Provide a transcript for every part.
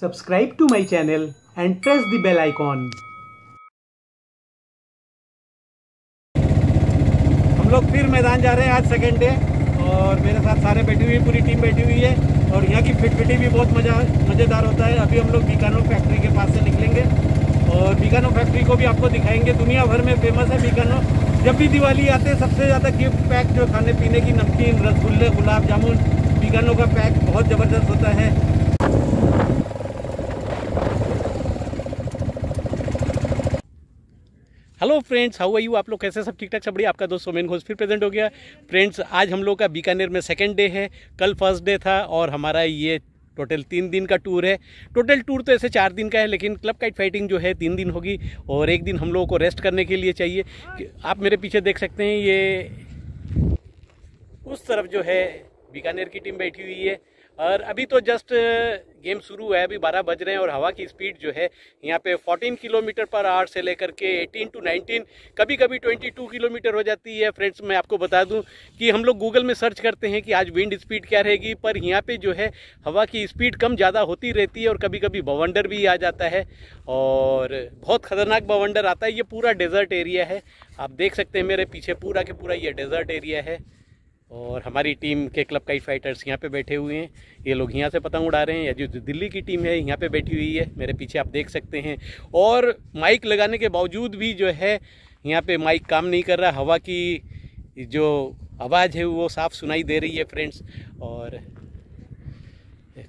Subscribe to my channel and press the bell icon. हम लोग फिर मैदान जा रहे हैं आज सेकेंड डे और मेरे साथ सारे बैठी हुई पूरी टीम बैठी हुई है और यहाँ की फिटफिटी भी बहुत मज़ा मज़ेदार होता है अभी हम लोग बीकानो फैक्ट्री के पास से निकलेंगे और बीकानो फैक्ट्री को भी आपको दिखाएंगे दुनिया भर में फेमस है बीकानो जब भी दिवाली आते हैं सबसे ज़्यादा गिफ्ट पैक जो खाने पीने की नमकीन रसगुल्ले गुलाब जामुन बीकानो का पैक बहुत ज़बरदस्त होता है hello friends how I you आप लोग कैसे सब ठीक ठाक सब बढ़िया आपका दोस्त सोमेन घोष फिर प्रेजेंट हो गया फ्रेंड्स आज हम लोग का बीकानेर में सेकेंड डे है कल फर्स्ट डे था और हमारा ये टोटल तीन दिन का टूर है टोटल टूर तो ऐसे चार दिन का है लेकिन क्लब काइट फाइटिंग जो है तीन दिन होगी और एक दिन हम लोगों को रेस्ट करने के लिए चाहिए आप मेरे पीछे देख सकते हैं ये उस तरफ जो है बीकानेर की टीम बैठी हुई है और अभी तो जस्ट गेम शुरू है अभी 12 बज रहे हैं और हवा की स्पीड जो है यहाँ पे 14 किलोमीटर पर आवर से लेकर के 18 टू 19 कभी कभी 22 किलोमीटर हो जाती है फ्रेंड्स मैं आपको बता दूं कि हम लोग गूगल में सर्च करते हैं कि आज विंड स्पीड क्या रहेगी पर यहाँ पे जो है हवा की स्पीड कम ज़्यादा होती रहती है और कभी कभी बवंडर भी आ जाता है और बहुत ख़तरनाक बवंडर आता है ये पूरा डेजर्ट एरिया है आप देख सकते हैं मेरे पीछे पूरा के पूरा ये डेजर्ट एरिया है और हमारी टीम के क्लब कई फाइटर्स यहाँ पे बैठे हुए हैं ये लोग यहाँ से पतंग उड़ा रहे हैं या जो दिल्ली की टीम है यहाँ पे बैठी हुई है मेरे पीछे आप देख सकते हैं और माइक लगाने के बावजूद भी जो है यहाँ पे माइक काम नहीं कर रहा हवा की जो आवाज़ है वो साफ़ सुनाई दे रही है फ्रेंड्स और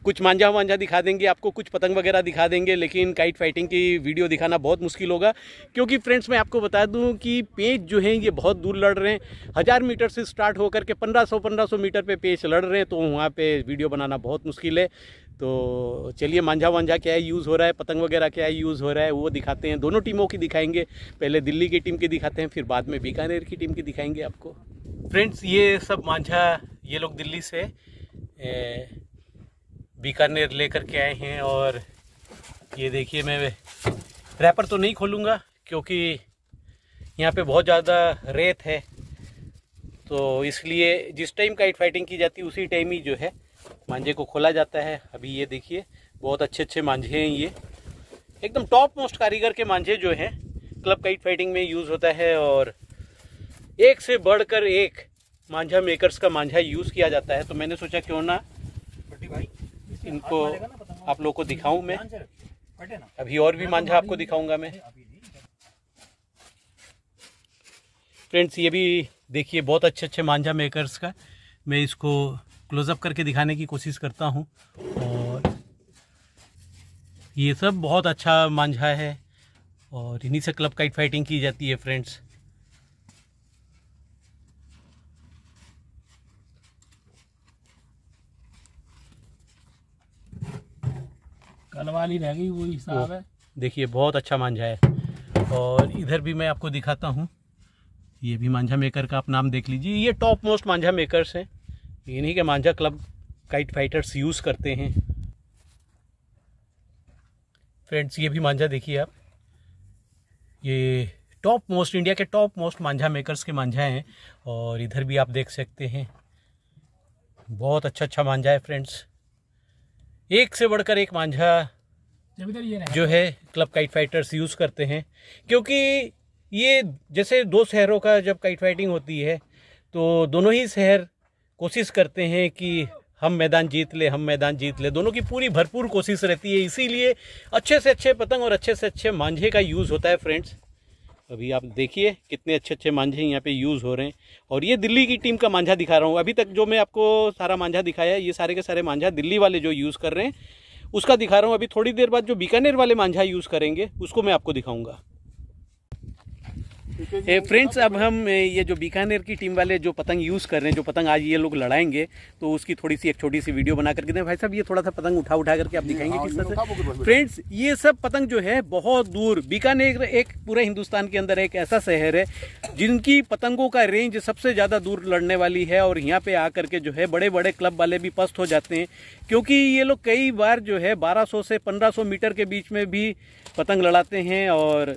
कुछ मांझा वांझा दिखा देंगे आपको कुछ पतंग वगैरह दिखा देंगे लेकिन काइट फाइटिंग की वीडियो दिखाना बहुत मुश्किल होगा क्योंकि फ्रेंड्स मैं आपको बता दूँ कि पेज जो हैं ये बहुत दूर लड़ रहे हैं हज़ार मीटर से स्टार्ट होकर के पंद्रह सौ पंद्रह सौ मीटर पे पेज लड़ रहे हैं तो वहाँ पे वीडियो बनाना बहुत मुश्किल है तो चलिए मांझा वांझा क्या है यूज़ हो रहा है पतंग वगैरह क्या है यूज़ हो रहा है वो दिखाते हैं दोनों टीमों की दिखाएंगे पहले दिल्ली की टीम की दिखाते हैं फिर बाद में बीकानेर की टीम की दिखाएंगे आपको फ्रेंड्स ये सब मांझा ये लोग दिल्ली से बीकानेर लेकर के आए हैं और ये देखिए मैं रैपर तो नहीं खोलूँगा क्योंकि यहाँ पे बहुत ज़्यादा रेत है तो इसलिए जिस टाइम काइट फाइटिंग की जाती है उसी टाइम ही जो है मांझे को खोला जाता है अभी ये देखिए बहुत अच्छे अच्छे मांझे हैं ये एकदम टॉप मोस्ट कारीगर के मांझे जो हैं क्लब काइट फाइटिंग में यूज़ होता है और एक से बढ़कर एक मांझा मेकर्स का मांझा यूज़ किया जाता है तो मैंने सोचा क्यों ना भाई इनको आप लोगों को दिखाऊं मैं अभी और भी तो मांझा आपको दिखाऊंगा मैं फ्रेंड्स ये भी देखिए बहुत अच्छे अच्छे मांझा मेकर्स का मैं इसको क्लोजअप करके दिखाने की कोशिश करता हूँ और ये सब बहुत अच्छा मांझा है और इन्हीं से क्लब काइट फाइटिंग की जाती है फ्रेंड्स कल वाली रह गई वही हिसाब है देखिए बहुत अच्छा मांझा है और इधर भी मैं आपको दिखाता हूँ ये भी मांझा मेकर का आप नाम देख लीजिए ये टॉप मोस्ट मांझा मेकरस हैं इन्हीं के मांझा क्लब काइट फाइटर्स यूज़ करते हैं फ्रेंड्स ये भी मांझा देखिए आप ये टॉप मोस्ट इंडिया के टॉप मोस्ट मांझा मेकर्स के मांझा हैं और इधर भी आप देख सकते हैं बहुत अच्छा अच्छा मांझा है फ्रेंड्स एक से बढ़कर एक मांझा जो है क्लब काइट फाइटर्स यूज़ करते हैं क्योंकि ये जैसे दो शहरों का जब काइट फाइटिंग होती है तो दोनों ही शहर कोशिश करते हैं कि हम मैदान जीत ले हम मैदान जीत ले दोनों की पूरी भरपूर कोशिश रहती है इसीलिए अच्छे से अच्छे पतंग और अच्छे से अच्छे मांझे का यूज़ होता है फ्रेंड्स अभी आप देखिए कितने अच्छे अच्छे मांझे यहाँ पे यूज़ हो रहे हैं और ये दिल्ली की टीम का मांझा दिखा रहा हूँ अभी तक जो मैं आपको सारा मांझा दिखाया है ये सारे के सारे मांझा दिल्ली वाले जो यूज़ कर रहे हैं उसका दिखा रहा हूँ अभी थोड़ी देर बाद जो बीकानेर वाले मांझा यूज़ करेंगे उसको मैं आपको दिखाऊँगा फ्रेंड्स eh, अब हम eh, ये जो बीकानेर की टीम वाले जो पतंग यूज़ कर रहे हैं जो पतंग आज ये लोग लड़ाएंगे तो उसकी थोड़ी सी एक छोटी सी वीडियो बना करके दें भाई साहब ये थोड़ा सा पतंग उठा उठा करके आप दिखाएंगे हाँ, किस तरह से फ्रेंड्स ये सब पतंग जो है बहुत दूर बीकानेर एक पूरे हिंदुस्तान के अंदर एक ऐसा शहर है जिनकी पतंगों का रेंज सबसे ज़्यादा दूर लड़ने वाली है और यहाँ पे आकर के जो है बड़े बड़े क्लब वाले भी पस्त हो जाते हैं क्योंकि ये लोग कई बार जो है बारह से पंद्रह मीटर के बीच में भी पतंग लड़ाते हैं और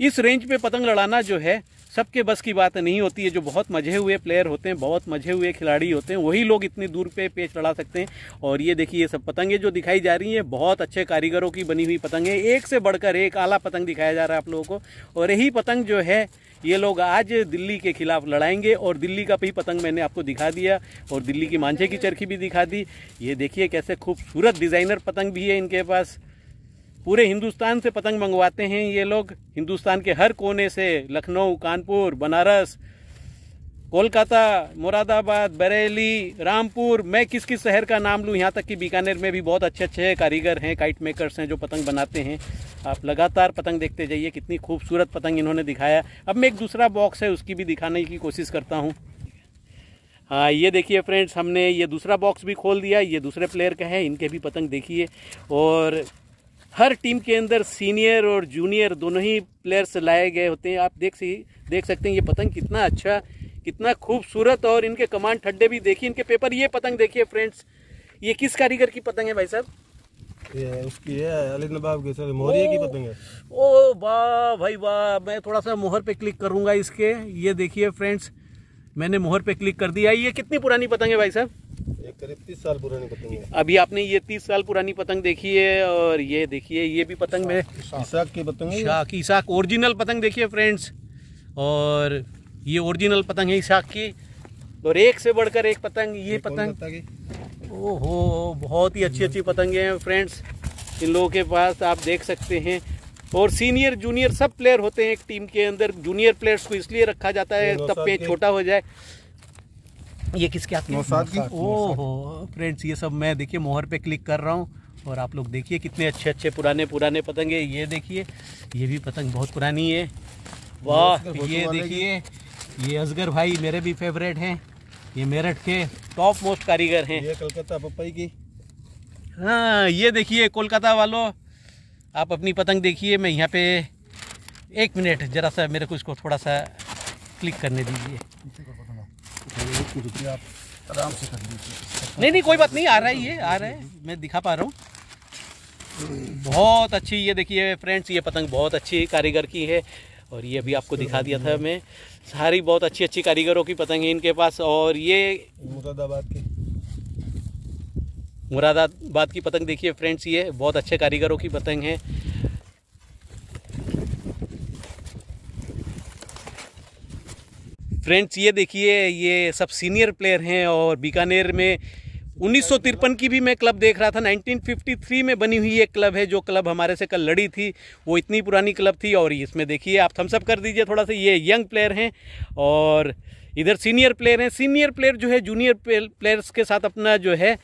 इस रेंज पे पतंग लड़ाना जो है सबके बस की बात नहीं होती है जो बहुत मजे हुए प्लेयर होते हैं बहुत मजे हुए खिलाड़ी होते हैं वही लोग इतनी दूर पे पेच लड़ा सकते हैं और ये देखिए ये सब पतंगे जो दिखाई जा रही हैं बहुत अच्छे कारीगरों की बनी हुई पतंगें एक से बढ़कर एक आला पतंग दिखाया जा रहा है आप लोगों को और यही पतंग जो है ये लोग आज दिल्ली के खिलाफ लड़ाएंगे और दिल्ली का भी पतंग मैंने आपको दिखा दिया और दिल्ली की मांझे की चरखी भी दिखा दी ये देखिए कैसे खूबसूरत डिज़ाइनर पतंग भी है इनके पास पूरे हिंदुस्तान से पतंग मंगवाते हैं ये लोग हिंदुस्तान के हर कोने से लखनऊ कानपुर बनारस कोलकाता मुरादाबाद बरेली रामपुर मैं किस किस शहर का नाम लूँ यहाँ तक कि बीकानेर में भी बहुत अच्छे अच्छे कारीगर हैं काइट मेकर्स हैं जो पतंग बनाते हैं आप लगातार पतंग देखते जाइए कितनी खूबसूरत पतंग इन्होंने दिखाया अब मैं एक दूसरा बॉक्स है उसकी भी दिखाने की कोशिश करता हूँ हाँ ये देखिए फ्रेंड्स हमने ये दूसरा बॉक्स भी खोल दिया ये दूसरे प्लेयर का है इनके भी पतंग देखिए और हर टीम के अंदर सीनियर और जूनियर दोनों ही प्लेयर्स लाए गए होते हैं आप देख सी देख सकते हैं ये पतंग कितना अच्छा कितना खूबसूरत और इनके कमांड ठड्डे भी देखिए इनके पेपर ये पतंग देखिए फ्रेंड्स ये किस कारीगर की पतंग है भाई साहब ये उसकी है अली नवाब की सर मोहरिया की पतंग है ओ वाह भाई वाह मैं थोड़ा सा मोहर पे क्लिक करूंगा इसके ये देखिए फ्रेंड्स मैंने मोहर पे क्लिक कर दिया ये कितनी पुरानी पतंग है भाई साहब अभी आपने ये तीस साल पुरानी पतंग देखी है और ये देखिए ये भी पतंग में शाक ओरिजिनल पतंग देखिए फ्रेंड्स और ये ओरिजिनल पतंग है इसाक की और एक से बढ़कर एक पतंग ये पतंग ओहो बहुत ही अच्छी अच्छी पतंगे हैं फ्रेंड्स इन लोगों के पास आप देख सकते हैं और सीनियर जूनियर सब प्लेयर होते हैं एक टीम के अंदर जूनियर प्लेयर्स को इसलिए रखा जाता है तब पे छोटा हो जाए ये किसके हाथ नौसाद की ओहो फ्रेंड्स ये सब मैं देखिए मोहर पे क्लिक कर रहा हूँ और आप लोग देखिए कितने अच्छे अच्छे पुराने पुराने पतंग है ये देखिए ये भी पतंग बहुत पुरानी है वाह ये देखिए ये असगर भाई मेरे भी फेवरेट हैं ये मेरठ के टॉप मोस्ट कारीगर हैं ये कलकत्ता पपई की हाँ ये देखिए कोलकाता वालों आप अपनी पतंग देखिए मैं यहाँ पे एक मिनट ज़रा सा मेरे को इसको थोड़ा सा क्लिक करने दीजिए आप आराम से कर लीजिए नहीं नहीं कोई बात नहीं आ रहा है ये आ रहा है मैं दिखा पा रहा हूँ बहुत अच्छी ये देखिए फ्रेंड्स ये पतंग बहुत अच्छी कारीगर की है और ये भी आपको दिखा दिया था मैं सारी बहुत अच्छी अच्छी कारीगरों की पतंग है इनके पास और ये मुरादाबाद के मुरादाबाद की पतंग देखिए फ्रेंड्स ये बहुत अच्छे कारीगरों की पतंग है फ्रेंड्स ये देखिए ये सब सीनियर प्लेयर हैं और बीकानेर में उन्नीस की भी मैं क्लब देख रहा था 1953 में बनी हुई एक क्लब है जो क्लब हमारे से कल लड़ी थी वो इतनी पुरानी क्लब थी और इसमें देखिए आप थम्सअप कर दीजिए थोड़ा सा ये यंग प्लेयर हैं और इधर सीनियर प्लेयर हैं सीनियर प्लेयर जो है जूनियर प्लेयर्स के साथ अपना जो है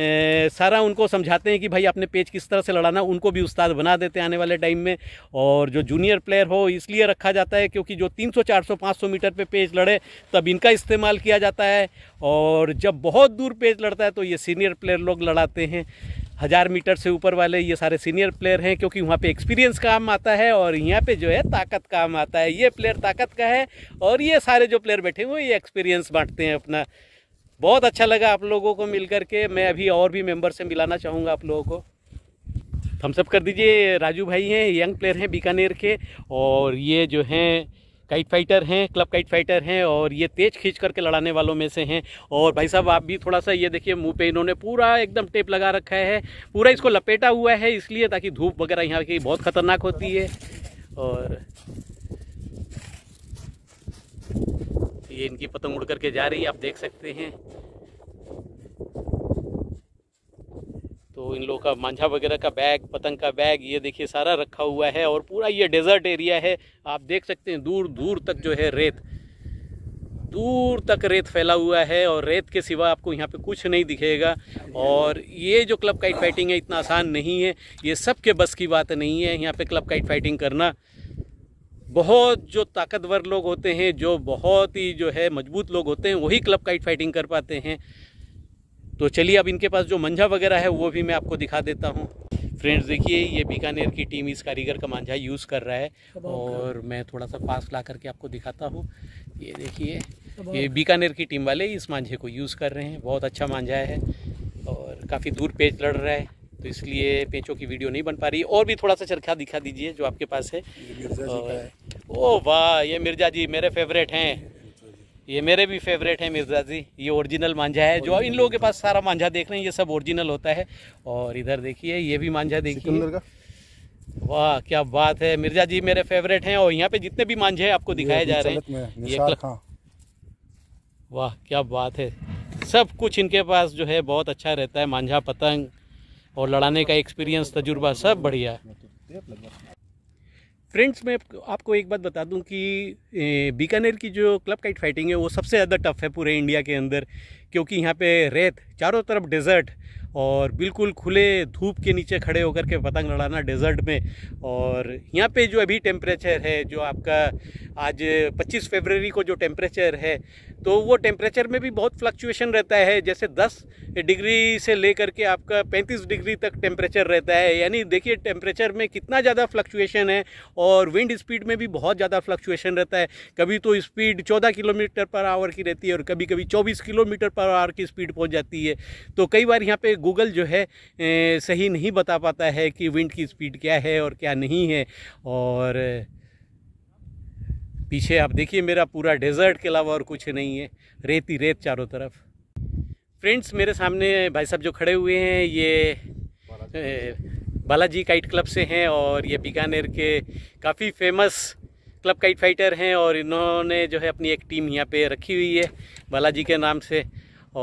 सारा उनको समझाते हैं कि भाई अपने पेज किस तरह से लड़ाना उनको भी उस्ताद बना देते हैं आने वाले टाइम में और जो जूनियर प्लेयर हो इसलिए रखा जाता है क्योंकि जो 300 400 500 मीटर पे पेज लड़े तब इनका इस्तेमाल किया जाता है और जब बहुत दूर पेज लड़ता है तो ये सीनियर प्लेयर लोग लड़ाते हैं हज़ार मीटर से ऊपर वाले ये सारे सीनियर प्लेयर हैं क्योंकि वहाँ पे एक्सपीरियंस काम आता है और यहाँ पे जो है ताकत काम आता है ये प्लेयर ताकत का है और ये सारे जो प्लेयर बैठे हुए ये एक्सपीरियंस बांटते हैं अपना बहुत अच्छा लगा आप लोगों को मिल के मैं अभी और भी मेम्बर से मिलाना चाहूँगा आप लोगों को थम्सअप कर दीजिए राजू भाई हैं यंग प्लेयर हैं बीकानेर के और ये जो हैं काइट फाइटर हैं क्लब काइट फाइटर हैं और ये तेज खींच करके लड़ाने वालों में से हैं और भाई साहब आप भी थोड़ा सा ये देखिए मुंह पे इन्होंने पूरा एकदम टेप लगा रखा है पूरा इसको लपेटा हुआ है इसलिए ताकि धूप वगैरह यहाँ की बहुत ख़तरनाक होती है और ये इनकी पतंग उड़ करके जा रही है आप देख सकते हैं तो इन लोगों का मांझा वगैरह का बैग पतंग का बैग ये देखिए सारा रखा हुआ है और पूरा ये डेजर्ट एरिया है आप देख सकते हैं दूर दूर तक जो है रेत दूर तक रेत फैला हुआ है और रेत के सिवा आपको यहाँ पे कुछ नहीं दिखेगा और ये जो क्लब काइट फाइटिंग है इतना आसान नहीं है ये सब के बस की बात नहीं है यहाँ पे क्लब काइट फाइटिंग करना बहुत जो ताकतवर लोग होते हैं जो बहुत ही जो है मजबूत लोग होते हैं वही क्लब काइट फाइटिंग कर पाते हैं तो चलिए अब इनके पास जो मंझा वगैरह है वो भी मैं आपको दिखा देता हूँ फ्रेंड्स देखिए ये बीकानेर की टीम इस कारीगर का मांझा यूज़ कर रहा है और मैं थोड़ा सा पास ला करके आपको दिखाता हूँ ये देखिए ये बीकानेर की टीम वाले इस मांझे को यूज़ कर रहे हैं बहुत अच्छा मांझा है और काफ़ी दूर पेज लड़ रहा है तो इसलिए पेंचों की वीडियो नहीं बन पा रही और भी थोड़ा सा चरखा दिखा दीजिए जो आपके पास है ओ वाह ये मिर्जा जी मेरे फेवरेट हैं ये मेरे भी फेवरेट हैं मिर्जा जी ये ओरिजिनल मांझा है जो इन लोगों के पास सारा मांझा देख रहे हैं ये सब ओरिजिनल होता है और इधर देखिए ये भी मांझा देखिए वाह क्या बात है मिर्जा जी मेरे फेवरेट हैं और यहाँ पे जितने भी मांझे हैं आपको दिखाए जा रहे हैं ये वाह क्या बात है सब कुछ इनके पास जो है बहुत अच्छा रहता है मांझा पतंग और लड़ाने का एक्सपीरियंस तजुर्बा सब बढ़िया है फ्रेंड्स मैं आपको एक बात बता दूं कि बीकानेर की जो क्लब काइट फाइटिंग है वो सबसे ज़्यादा टफ है पूरे इंडिया के अंदर क्योंकि यहाँ पे रेत चारों तरफ डेजर्ट और बिल्कुल खुले धूप के नीचे खड़े होकर के पतंग लड़ाना डेजर्ट में और यहाँ पे जो अभी टेम्परेचर है जो आपका आज 25 फरवरी को जो टेम्परेचर है तो वो टेम्परेचर में भी बहुत फ्लक्चुएशन रहता है जैसे 10 डिग्री से लेकर के आपका 35 डिग्री तक टेम्परेचर रहता है यानी देखिए टेम्परेचर में कितना ज़्यादा फ्लक्चुएशन है और विंड स्पीड में भी बहुत ज़्यादा फ्लक्चुएशन रहता है कभी तो स्पीड 14 किलोमीटर पर आवर की रहती है और कभी कभी 24 किलोमीटर पर आवर की स्पीड पहुँच जाती है तो कई बार यहाँ पर गूगल जो है ए, सही नहीं बता पाता है कि विंड की स्पीड क्या है और क्या नहीं है और पीछे आप देखिए मेरा पूरा डेजर्ट के अलावा और कुछ नहीं है रेत ही रेत चारों तरफ फ्रेंड्स मेरे सामने भाई साहब जो खड़े हुए हैं ये बालाजी काइट क्लब से हैं और ये बीकानेर के काफ़ी फेमस क्लब काइट फाइटर हैं और इन्होंने जो है अपनी एक टीम यहाँ पे रखी हुई है बालाजी के नाम से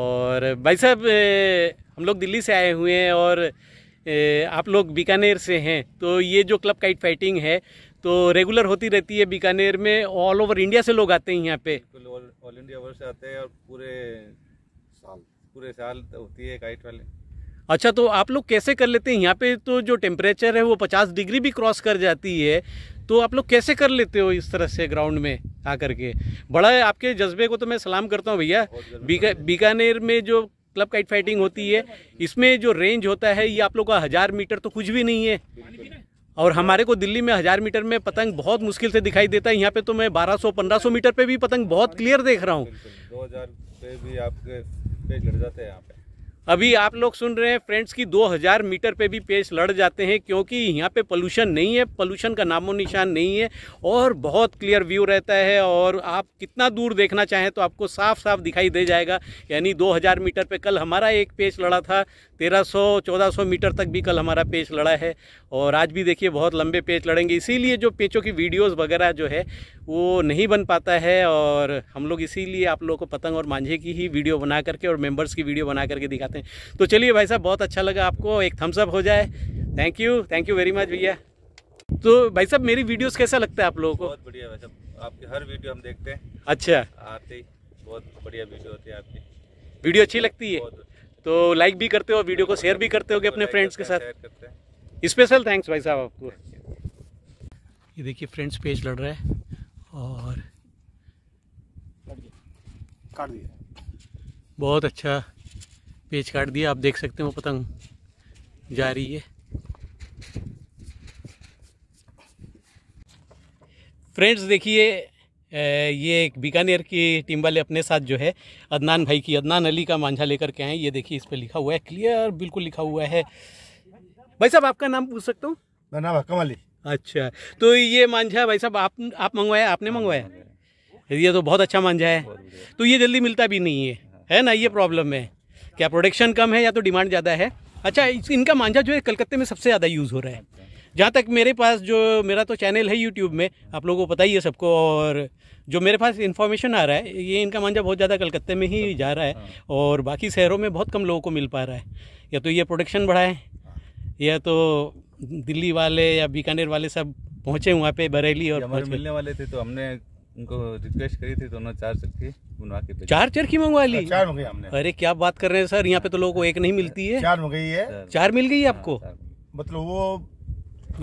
और भाई साहब हम लोग दिल्ली से आए हुए हैं और आप लोग बीकानेर से हैं तो ये जो क्लब काइट फाइटिंग है तो रेगुलर होती रहती है बीकानेर में ऑल ओवर इंडिया से लोग आते हैं यहाँ पे ऑल इंडिया ओवर से आते हैं और पूरे साल पूरे साल तो होती है काइट वाले अच्छा तो आप लोग कैसे कर लेते हैं यहाँ पे तो जो टेम्परेचर है वो पचास डिग्री भी क्रॉस कर जाती है तो आप लोग कैसे कर लेते हो इस तरह से ग्राउंड में आकर के बड़ा है आपके जज्बे को तो मैं सलाम करता हूँ भैया बीका बीकानेर में जो क्लब काइट फाइटिंग होती है इसमें जो रेंज होता है ये आप लोग का हज़ार मीटर तो कुछ भी नहीं है और हमारे को दिल्ली में हज़ार मीटर में पतंग बहुत मुश्किल से दिखाई देता है यहाँ पे तो मैं 1200 1500 मीटर पे भी पतंग बहुत क्लियर देख रहा हूँ दो हज़ार पे भी आपके पेज लड़ जाते हैं यहाँ पे अभी आप लोग सुन रहे हैं फ्रेंड्स की 2000 मीटर पे भी पेश लड़ जाते हैं क्योंकि यहाँ पे पोल्यूशन नहीं है पोल्यूशन का नामो निशान नहीं है और बहुत क्लियर व्यू रहता है और आप कितना दूर देखना चाहें तो आपको साफ साफ दिखाई दे जाएगा यानी 2000 मीटर पे कल हमारा एक पेश लड़ा था 1300 1400 मीटर तक भी कल हमारा पेच लड़ा है और आज भी देखिए बहुत लंबे पेच लड़ेंगे इसीलिए जो पेचों की वीडियोस वगैरह जो है वो नहीं बन पाता है और हम लोग इसीलिए आप लोगों को पतंग और मांझे की ही वीडियो बना करके और मेम्बर्स की वीडियो बना करके दिखाते करते हैं तो चलिए भाई साहब बहुत अच्छा लगा आपको एक थम्सअप हो जाए thank you thank you very much भैया तो भाई साहब मेरी वीडियोस कैसा लगता है आप लोगों को बहुत बढ़िया भाई साहब आपकी हर वीडियो हम देखते हैं अच्छा आते बहुत बढ़िया वीडियो होती है आपकी वीडियो अच्छी लगती है तो लाइक भी करते हो वीडियो को शेयर भी करते हो तो अपने फ्रेंड्स के साथ स्पेशल थैंक्स भाई साहब आपको ये देखिए फ्रेंड्स पेज लड़ रहा है और बहुत अच्छा पेच काट दिया आप देख सकते हो पतंग जा रही है फ्रेंड्स देखिए ये एक बीकानेर की टीम वाले अपने साथ जो है अदनान भाई की अदनान अली का मांझा लेकर के आए ये देखिए इस पर लिखा हुआ है क्लियर बिल्कुल लिखा हुआ है भाई साहब आपका नाम पूछ सकता हूँ मेरा नाम हकम अली अच्छा तो ये मांझा भाई साहब आप आप मंगवाया आपने मंगवाया हाँ, ये तो बहुत अच्छा मांझा है तो ये जल्दी मिलता भी नहीं है है ना ये प्रॉब्लम है क्या प्रोडक्शन कम है या तो डिमांड ज़्यादा है अच्छा इनका मांझा जो है कलकत्ते में सबसे ज़्यादा यूज़ हो रहा है जहाँ तक मेरे पास जो मेरा तो चैनल है यूट्यूब में आप लोगों को पता ही है सबको और जो मेरे पास इन्फॉर्मेशन आ रहा है ये इनका मांझा बहुत ज़्यादा कलकत्ते में ही जा रहा है और बाकी शहरों में बहुत कम लोगों को मिल पा रहा है या तो ये प्रोडक्शन बढ़ाए या तो दिल्ली वाले या बीकानेर वाले सब पहुँचे वहाँ पे बरेली और मिलने वाले थे तो हमने उनको रिक्वेस्ट करी थी दोनों तो चार चरखी बनवा के चार चरखी मंगवा ली चार मंगवाई हमने अरे क्या बात कर रहे हैं सर यहाँ पे तो लोगों को एक नहीं मिलती है चार मंगवाई है चार मिल गई आपको हाँ, मतलब वो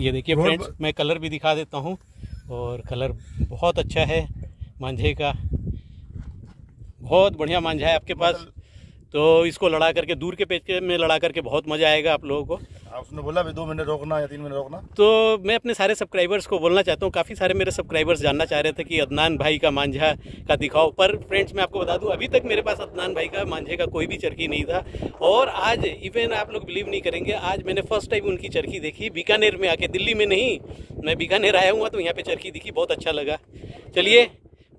ये देखिए फ्रेंड्स मैं कलर भी दिखा देता हूँ और कलर बहुत अच्छा है मांझे का बहुत बढ़िया मांझा है आपके पास मतलब तो इसको लड़ा करके दूर के पेज के में लड़ा करके बहुत मजा आएगा आप लोगों को उसने बोला भी दो मिनट रोकना या तीन मिनट रोकना तो मैं अपने सारे सब्सक्राइबर्स को बोलना चाहता हूँ काफ़ी सारे मेरे सब्सक्राइबर्स जानना चाह रहे थे कि अदनान भाई का मांझा का दिखाओ पर फ्रेंड्स मैं आपको बता दूँ अभी तक मेरे पास अदनान भाई का मांझे का कोई भी चरखी नहीं था और आज इवन आप लोग बिलीव नहीं करेंगे आज मैंने फर्स्ट टाइम उनकी चरखी देखी बीकानेर में आके दिल्ली में नहीं मैं बीकानेर आया हुआ तो यहाँ पर चरखी दिखी बहुत अच्छा लगा चलिए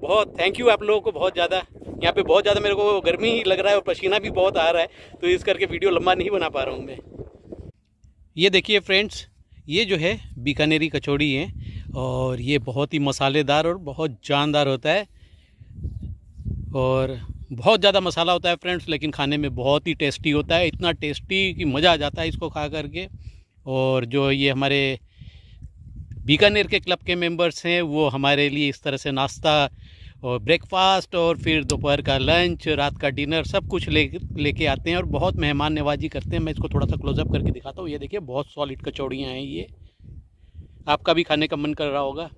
बहुत थैंक यू आप लोगों को बहुत ज़्यादा यहाँ पे बहुत ज़्यादा मेरे को गर्मी लग रहा है और पसीना भी बहुत आ रहा है तो इस करके वीडियो लंबा नहीं बना पा रहा हूँ मैं ये देखिए फ्रेंड्स ये जो है बीकानेरी कचौड़ी है और ये बहुत ही मसालेदार और बहुत जानदार होता है और बहुत ज़्यादा मसाला होता है फ्रेंड्स लेकिन खाने में बहुत ही टेस्टी होता है इतना टेस्टी कि मज़ा आ जाता है इसको खा करके और जो ये हमारे बीकानेर के क्लब के मेंबर्स हैं वो हमारे लिए इस तरह से नाश्ता और ब्रेकफास्ट और फिर दोपहर का लंच रात का डिनर सब कुछ ले लेके आते हैं और बहुत मेहमान नवाजी करते हैं मैं इसको थोड़ा सा क्लोजअप करके दिखाता हूँ ये देखिए बहुत सॉलिड कचौड़ियाँ हैं ये आपका भी खाने का मन कर रहा होगा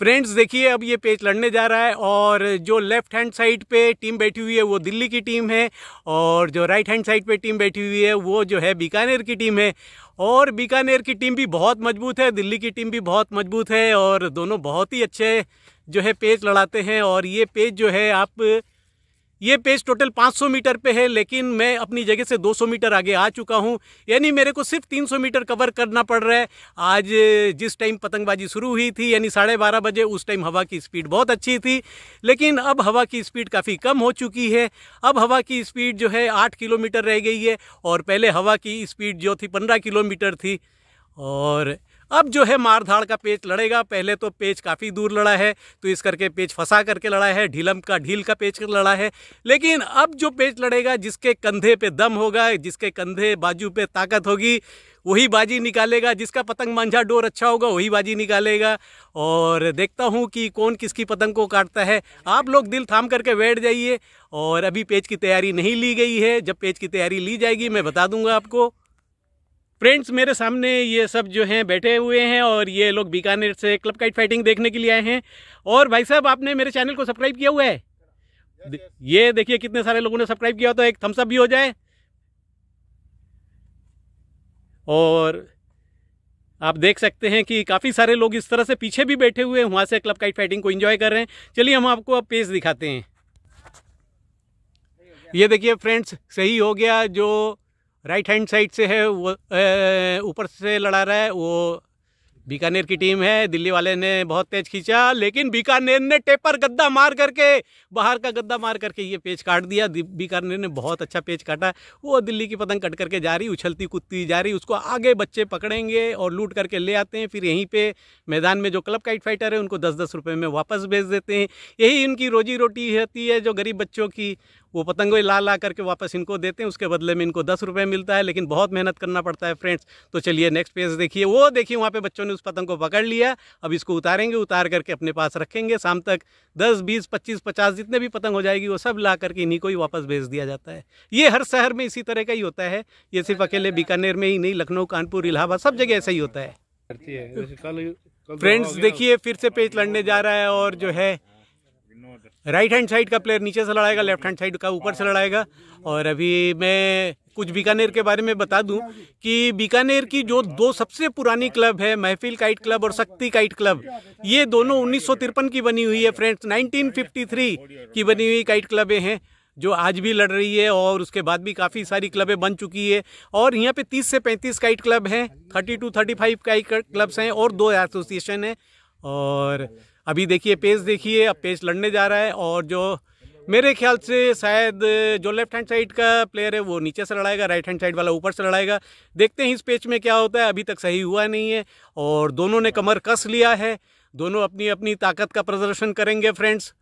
फ्रेंड्स देखिए अब ये पेच लड़ने जा रहा है और जो लेफ्ट हैंड साइड पे टीम बैठी हुई है वो दिल्ली की टीम है और जो राइट हैंड साइड पे टीम बैठी हुई है वो जो है बीकानेर की टीम है और बीकानेर की टीम भी बहुत मजबूत है दिल्ली की टीम भी बहुत मजबूत है और दोनों बहुत ही अच्छे जो है पेच लड़ाते हैं और ये पेच जो है आप ये पेज टोटल 500 मीटर पे है लेकिन मैं अपनी जगह से 200 मीटर आगे आ चुका हूँ यानी मेरे को सिर्फ 300 मीटर कवर करना पड़ रहा है आज जिस टाइम पतंगबाजी शुरू हुई थी यानी साढ़े बारह बजे उस टाइम हवा की स्पीड बहुत अच्छी थी लेकिन अब हवा की स्पीड काफ़ी कम हो चुकी है अब हवा की स्पीड जो है आठ किलोमीटर रह गई है और पहले हवा की स्पीड जो थी पंद्रह किलोमीटर थी और अब जो है मार धाड़ का पेच लड़ेगा पहले तो पेच काफ़ी दूर लड़ा है तो इस करके पेच फंसा करके लड़ा है ढीलम का ढील का पेच लड़ा है लेकिन अब जो पेच लड़ेगा जिसके कंधे पे दम होगा जिसके कंधे बाजू पे ताकत होगी वही बाजी निकालेगा जिसका पतंग मांझा डोर अच्छा होगा वही बाजी निकालेगा और देखता हूँ कि कौन किसकी पतंग को काटता है आप लोग दिल थाम करके बैठ जाइए और अभी पेज की तैयारी नहीं ली गई है जब पेज की तैयारी ली जाएगी मैं बता दूंगा आपको फ्रेंड्स मेरे सामने ये सब जो हैं बैठे हुए हैं और ये लोग बीकानेर से क्लब काइट फाइटिंग देखने के लिए आए हैं और भाई साहब आपने मेरे चैनल को सब्सक्राइब किया हुआ है ये देखिए कितने सारे लोगों ने सब्सक्राइब किया तो एक थम्सअप भी हो जाए और आप देख सकते हैं कि काफ़ी सारे लोग इस तरह से पीछे भी बैठे हुए हैं वहाँ से क्लब काइट फाइटिंग को इन्जॉय कर रहे हैं चलिए हम आपको अब पेज दिखाते हैं ये देखिए फ्रेंड्स सही हो गया जो राइट हैंड साइड से है वो ऊपर से लड़ा रहा है वो बीकानेर की टीम है दिल्ली वाले ने बहुत तेज खींचा लेकिन बीकानेर ने टेपर गद्दा मार करके बाहर का गद्दा मार करके ये पेच काट दिया बीकानेर ने बहुत अच्छा पेच काटा वो दिल्ली की पतंग कट करके जा रही उछलती कुत्ती जा रही उसको आगे बच्चे पकड़ेंगे और लूट करके ले आते हैं फिर यहीं पर मैदान में जो क्लब काइट फाइटर है उनको दस दस रुपये में वापस भेज देते हैं यही इनकी रोजी रोटी होती है जो गरीब बच्चों की वो पतंगों ला ला करके वापस इनको देते हैं उसके बदले में इनको दस रुपये मिलता है लेकिन बहुत मेहनत करना पड़ता है फ्रेंड्स तो चलिए नेक्स्ट पेज देखिए वो देखिए वहाँ पे बच्चों ने उस पतंग को पकड़ लिया अब इसको उतारेंगे उतार करके अपने पास रखेंगे शाम तक दस बीस पच्चीस पचास जितने भी पतंग हो जाएगी वो सब ला करके इन्हीं को ही वापस भेज दिया जाता है ये हर शहर में इसी तरह का ही होता है ये सिर्फ अकेले बीकानेर में ही नहीं लखनऊ कानपुर इलाहाबाद सब जगह ऐसा ही होता है फ्रेंड्स तो देखिए फिर से पेज लड़ने जा रहा है और जो है राइट हैंड साइड का प्लेयर नीचे से लड़ाएगा लेफ्ट हैंड साइड का ऊपर से लड़ाएगा और अभी मैं कुछ बीकानेर के बारे में बता दूं कि बीकानेर की जो दो सबसे पुरानी क्लब है महफिल काइट क्लब और शक्ति काइट क्लब ये दोनों उन्नीस की बनी हुई है फ्रेंड्स 1953 की बनी हुई काइट क्लबें हैं जो आज भी लड़ रही है और उसके बाद भी काफ़ी सारी क्लबें बन चुकी है और यहाँ पे 30 से 35 काइट क्लब हैं 32 35 काइट क्लब्स हैं और दो एसोसिएशन हैं और अभी देखिए पेज देखिए अब पेज लड़ने जा रहा है और जो मेरे ख्याल से शायद जो लेफ्ट हैंड साइड का प्लेयर है वो नीचे से लड़ाएगा राइट हैंड साइड वाला ऊपर से लड़ाएगा देखते हैं इस पेच में क्या होता है अभी तक सही हुआ नहीं है और दोनों ने कमर कस लिया है दोनों अपनी अपनी ताकत का प्रदर्शन करेंगे फ्रेंड्स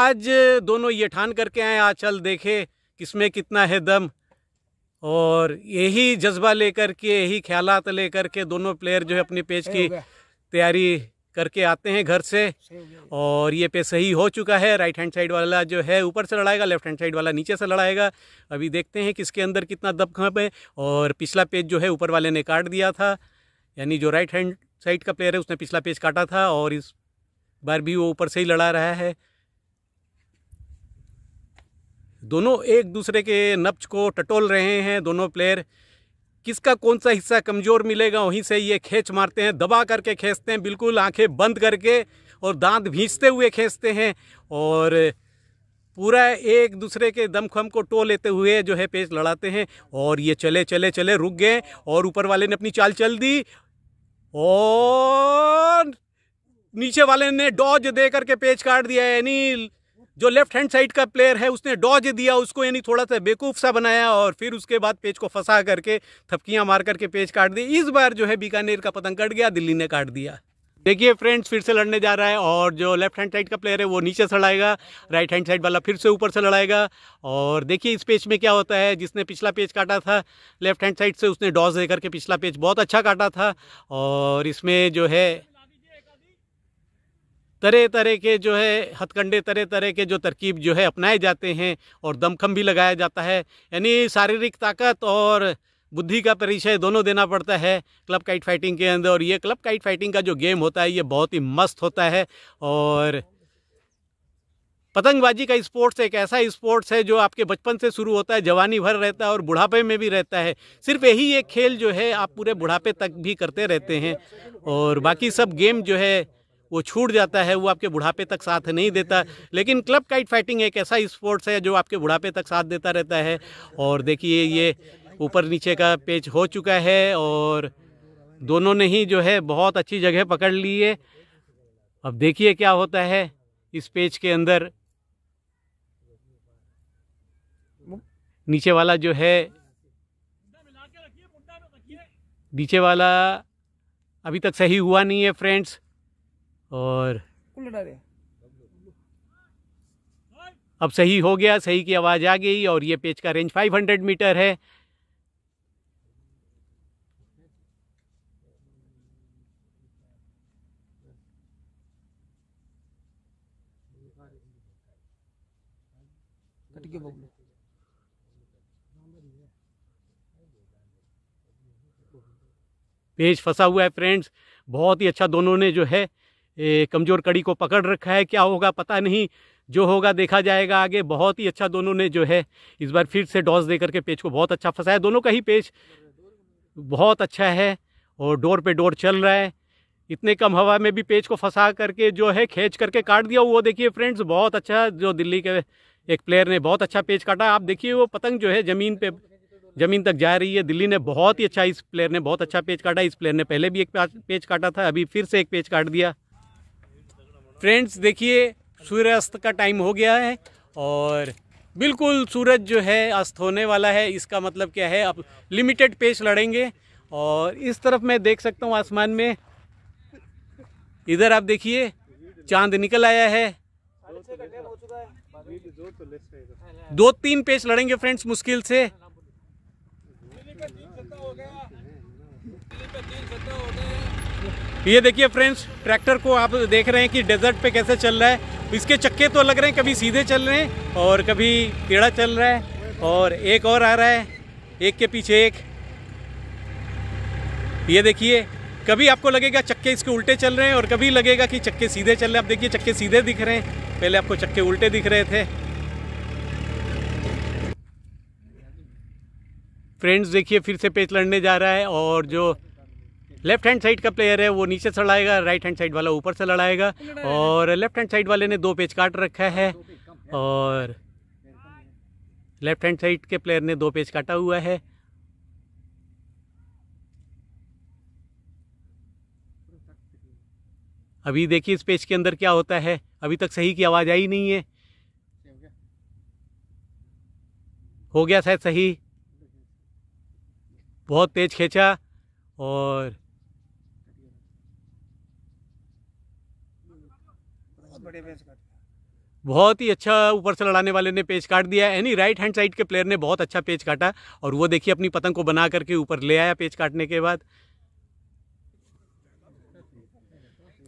आज दोनों ये ठान करके आए आज चल देखे किसमें कितना है दम और यही जज्बा लेकर के यही ख्यालात लेकर के दोनों प्लेयर जो है अपने पेज की तैयारी करके आते हैं घर से और ये पे सही हो चुका है राइट हैंड साइड वाला जो है ऊपर से लड़ाएगा लेफ्ट हैंड साइड वाला नीचे से लड़ाएगा अभी देखते हैं किसके अंदर कितना दबखप है और पिछला पेज जो है ऊपर वाले ने काट दिया था यानी जो राइट हैंड साइड का प्लेयर है उसने पिछला पेज काटा था और इस बार भी वो ऊपर से ही लड़ा रहा है दोनों एक दूसरे के नब्ज को टटोल रहे हैं दोनों प्लेयर किसका कौन सा हिस्सा कमज़ोर मिलेगा वहीं से ये खेच मारते हैं दबा करके खींचते हैं बिल्कुल आंखें बंद करके और दांत भींचते हुए खींचते हैं और पूरा एक दूसरे के दमखम को टो लेते हुए जो है पेच लड़ाते हैं और ये चले चले चले रुक गए और ऊपर वाले ने अपनी चाल चल दी और नीचे वाले ने डॉज दे करके पेच काट दिया यानी जो लेफ्ट हैंड साइड का प्लेयर है उसने डॉज दिया उसको यानी थोड़ा सा बेकूफ़ सा बनाया और फिर उसके बाद पेज को फंसा करके थपकियां मार करके पेज काट दी इस बार जो है बीकानेर का पतंग कट गया दिल्ली ने काट दिया देखिए फ्रेंड्स फिर से लड़ने जा रहा है और जो लेफ्ट हैंड साइड का प्लेयर है वो नीचे से लड़ाएगा राइट हैंड साइड वाला फिर से ऊपर से लड़ाएगा और देखिए इस पेज में क्या होता है जिसने पिछला पेज काटा था लेफ्ट हैंड साइड से उसने डॉज दे करके पिछला पेज बहुत अच्छा काटा था और इसमें जो है तरह तरह के जो है हथकंडे तरह तरह के जो तरकीब जो है अपनाए जाते हैं और दमखम भी लगाया जाता है यानी शारीरिक ताकत और बुद्धि का परिचय दोनों देना पड़ता है क्लब काइट फाइटिंग के अंदर और ये क्लब काइट फाइटिंग का जो गेम होता है ये बहुत ही मस्त होता है और पतंगबाजी का स्पोर्ट्स एक ऐसा स्पोर्ट्स है जो आपके बचपन से शुरू होता है जवानी भर रहता है और बुढ़ापे में भी रहता है सिर्फ यही एक खेल जो है आप पूरे बुढ़ापे तक भी करते रहते हैं और बाकी सब गेम जो है वो छूट जाता है वो आपके बुढ़ापे तक साथ नहीं देता लेकिन क्लब काइट फाइटिंग एक ऐसा स्पोर्ट्स है जो आपके बुढ़ापे तक साथ देता रहता है और देखिए ये ऊपर नीचे का पेच हो चुका है और दोनों ने ही जो है बहुत अच्छी जगह पकड़ ली है अब देखिए क्या होता है इस पेच के अंदर नीचे वाला जो है नीचे वाला अभी तक सही हुआ नहीं है फ्रेंड्स और अब सही हो गया सही की आवाज़ आ गई और ये पेच का रेंज 500 मीटर है पेज फंसा हुआ है फ्रेंड्स बहुत ही अच्छा दोनों ने जो है कमज़ोर कड़ी को पकड़ रखा है क्या होगा पता नहीं जो होगा देखा जाएगा आगे बहुत ही अच्छा दोनों ने जो है इस बार फिर से डॉस दे करके पेच को बहुत अच्छा फंसाया दोनों का ही पेच बहुत अच्छा है और डोर पे डोर चल रहा है इतने कम हवा में भी पेच को फंसा करके जो है खींच करके काट दिया वो देखिए फ्रेंड्स बहुत अच्छा जो दिल्ली के एक प्लेयर ने बहुत अच्छा पेच काटा आप देखिए वो पतंग जो है ज़मीन पे ज़मीन तक जा रही है दिल्ली ने बहुत ही अच्छा इस प्लेयर ने बहुत अच्छा पेच काटा इस प्लेयर ने पहले भी एक पेच काटा था अभी फिर से एक पेच काट दिया फ्रेंड्स देखिए सूर्यास्त का टाइम हो गया है और बिल्कुल सूरज जो है अस्त होने वाला है इसका मतलब क्या है अब लिमिटेड पेश लड़ेंगे और इस तरफ मैं देख सकता हूँ आसमान में इधर आप देखिए चांद निकल आया है दो तीन पेश लड़ेंगे फ्रेंड्स मुश्किल से ये देखिए फ्रेंड्स ट्रैक्टर को आप देख रहे हैं कि डेजर्ट पे कैसे चल रहा है इसके चक्के तो लग रहे हैं कभी सीधे चल रहे हैं और कभी टेढ़ा चल रहा है और एक और आ रहा है एक के पीछे एक ये देखिए कभी आपको लगेगा चक्के इसके उल्टे चल रहे हैं और कभी लगेगा कि चक्के सीधे चल रहे हैं आप देखिए चक्के सीधे दिख रहे हैं पहले आपको चक्के उल्टे दिख रहे थे फ्रेंड्स देखिए फिर से पेच लड़ने जा रहा है और जो लेफ्ट हैंड साइड का प्लेयर है वो नीचे से लड़ाएगा राइट हैंड साइड वाला ऊपर से लड़ाएगा और लेफ्ट हैंड साइड वाले ने दो पेज काट रखा है और लेफ्ट हैंड साइड के प्लेयर ने दो पेज काटा हुआ है अभी देखिए इस पेज के अंदर क्या होता है अभी तक सही की आवाज़ आई नहीं है हो गया शायद सही बहुत तेज खींचा और काटे पेच काटे बहुत ही अच्छा ऊपर से लड़ाने वाले ने पेच काट दिया यानी राइट हैंड साइड के प्लेयर ने बहुत अच्छा पेच काटा और वो देखिए अपनी पतंग को बना करके ऊपर ले आया पेच काटने के बाद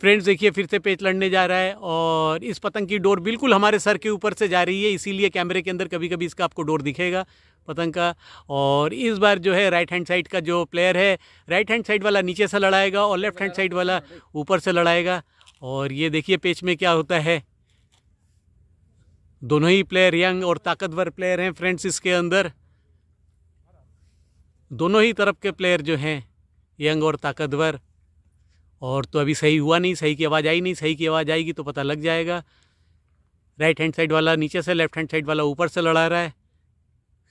फ्रेंड्स देखिए फिर से पेच लड़ने जा रहा है और इस पतंग की डोर बिल्कुल हमारे सर के ऊपर से जा रही है इसीलिए कैमरे के अंदर कभी कभी इसका आपको डोर दिखेगा पतंग का और इस बार जो है राइट हैंड साइड का जो प्लेयर है राइट हैंड साइड वाला नीचे से लड़ाएगा और लेफ्ट हैंड साइड वाला ऊपर से लड़ाएगा और ये देखिए पेच में क्या होता है दोनों ही प्लेयर यंग और ताकतवर प्लेयर हैं फ्रेंड्स इसके अंदर दोनों ही तरफ के प्लेयर जो हैं यंग और ताकतवर और तो अभी सही हुआ नहीं सही की आवाज़ आई नहीं सही की आवाज़ आएगी तो पता लग जाएगा राइट हैंड साइड वाला नीचे से लेफ्ट हैंड साइड वाला ऊपर से लड़ा रहा है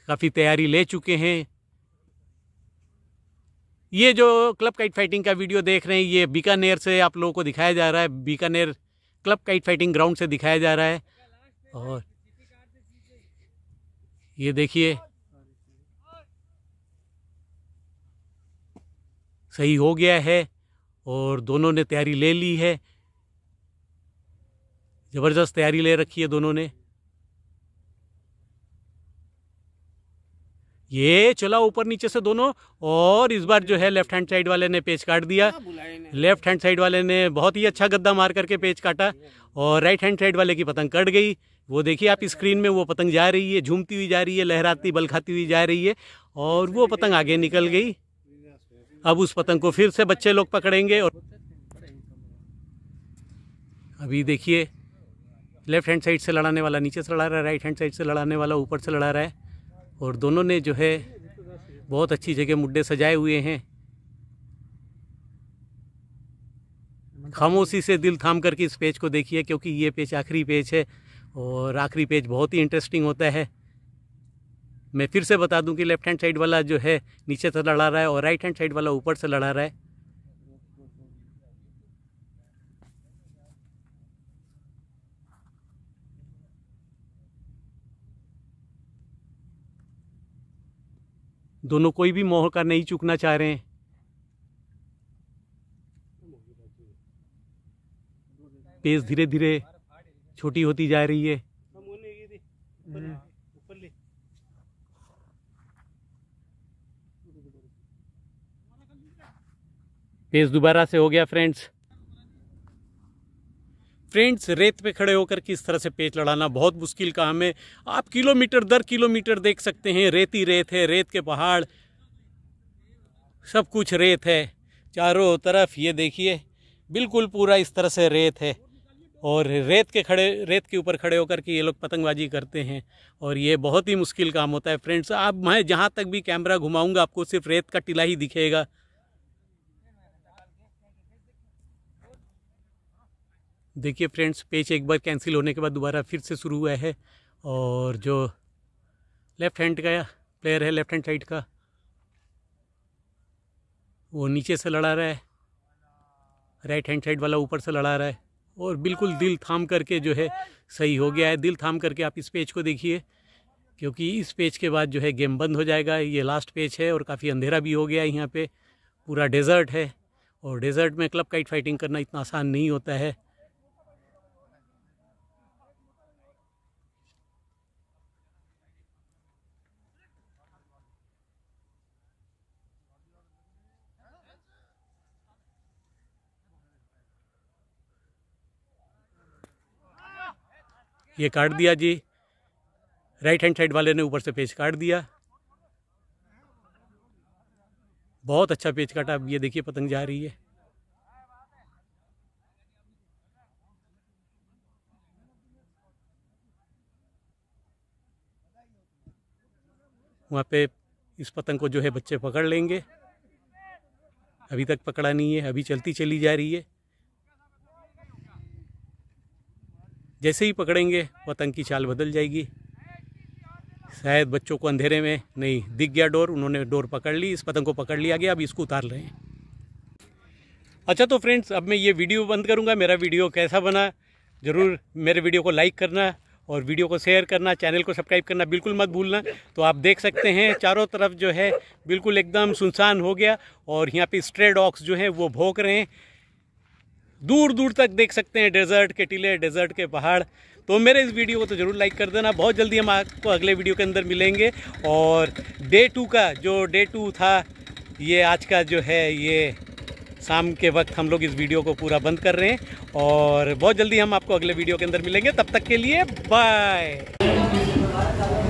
काफ़ी तैयारी ले चुके हैं ये जो क्लब काइट फाइटिंग का वीडियो देख रहे हैं ये बीकानेर से आप लोगों को दिखाया जा रहा है Bikaner club kite fighting ground से दिखाया जा रहा है और ये देखिए सही हो गया है और दोनों ने तैयारी ले ली है ज़बरदस्त तैयारी ले रखी है दोनों ने ये चला ऊपर नीचे से दोनों और इस बार जो है लेफ्ट हैंड साइड वाले ने पेज काट दिया लेफ्ट हैंड साइड वाले ने बहुत ही अच्छा गद्दा मार करके पेज काटा और राइट हैंड साइड वाले की पतंग कट गई वो देखिए आप स्क्रीन में वो पतंग जा रही है झूमती हुई जा रही है लहराती बल खाती हुई जा रही है और वो पतंग आगे निकल गई अब उस पतंग को फिर से बच्चे लोग पकड़ेंगे और अभी देखिए लेफ्ट हैंड साइड से लड़ाने वाला नीचे से लड़ा रहा है राइट हैंड साइड से लड़ाने वाला ऊपर से लड़ा रहा है और दोनों ने जो है बहुत अच्छी जगह मुड्डे सजाए हुए हैं खामोशी से दिल थाम करके इस पेज को देखिए क्योंकि ये पेज आखिरी पेज है और आखिरी पेज बहुत ही इंटरेस्टिंग होता है मैं फिर से बता दूं कि लेफ्ट हैंड साइड वाला जो है नीचे से लड़ा रहा है और राइट हैंड साइड वाला ऊपर से लड़ा रहा है दोनों कोई भी मोह का नहीं चुकना चाह रहे हैं पेज धीरे धीरे छोटी होती जा रही है पेज दोबारा से हो गया फ्रेंड्स फ्रेंड्स रेत पे खड़े होकर किस तरह से पेच लड़ाना बहुत मुश्किल काम है आप किलोमीटर दर किलोमीटर देख सकते हैं रेती रेत है रेत के पहाड़ सब कुछ रेत है चारों तरफ ये देखिए बिल्कुल पूरा इस तरह से रेत है और रेत के खड़े रेत के ऊपर खड़े होकर के ये लोग पतंगबाजी करते हैं और ये बहुत ही मुश्किल काम होता है फ्रेंड्स अब मैं जहाँ तक भी कैमरा घुमाऊँगा आपको सिर्फ रेत का टीला ही दिखेगा देखिए फ्रेंड्स पेज एक बार कैंसिल होने के बाद दोबारा फिर से शुरू हुआ है और जो लेफ़्ट हैंड का प्लेयर है लेफ़्ट हैंड साइड का वो नीचे से लड़ा रहा है राइट हैंड साइड वाला ऊपर से लड़ा रहा है और बिल्कुल दिल थाम करके जो है सही हो गया है दिल थाम करके आप इस पेज को देखिए क्योंकि इस पेज के बाद जो है गेम बंद हो जाएगा ये लास्ट पेज है और काफ़ी अंधेरा भी हो गया है यहाँ पे पूरा डेजर्ट है और डेजर्ट में क्लब काइट फाइटिंग करना इतना आसान नहीं होता है ये काट दिया जी राइट हैंड साइड वाले ने ऊपर से पेज काट दिया बहुत अच्छा पेच काटा अब ये देखिए पतंग जा रही है वहाँ पे इस पतंग को जो है बच्चे पकड़ लेंगे अभी तक पकड़ा नहीं है अभी चलती चली जा रही है जैसे ही पकड़ेंगे पतंग की चाल बदल जाएगी शायद बच्चों को अंधेरे में नहीं दिख गया डोर उन्होंने डोर पकड़ ली इस पतंग को पकड़ लिया गया अब इसको उतार रहे हैं अच्छा तो फ्रेंड्स अब मैं ये वीडियो बंद करूंगा मेरा वीडियो कैसा बना ज़रूर मेरे वीडियो को लाइक करना और वीडियो को शेयर करना चैनल को सब्सक्राइब करना बिल्कुल मत भूलना तो आप देख सकते हैं चारों तरफ जो है बिल्कुल एकदम सुनसान हो गया और यहाँ पे स्ट्रे डॉग्स जो हैं वो भोंक रहे हैं दूर दूर तक देख सकते हैं डेजर्ट के टीले डेजर्ट के पहाड़ तो मेरे इस वीडियो को तो ज़रूर लाइक कर देना बहुत जल्दी हम आपको अगले वीडियो के अंदर मिलेंगे और डे टू का जो डे टू था ये आज का जो है ये शाम के वक्त हम लोग इस वीडियो को पूरा बंद कर रहे हैं और बहुत जल्दी हम आपको अगले वीडियो के अंदर मिलेंगे तब तक के लिए बाय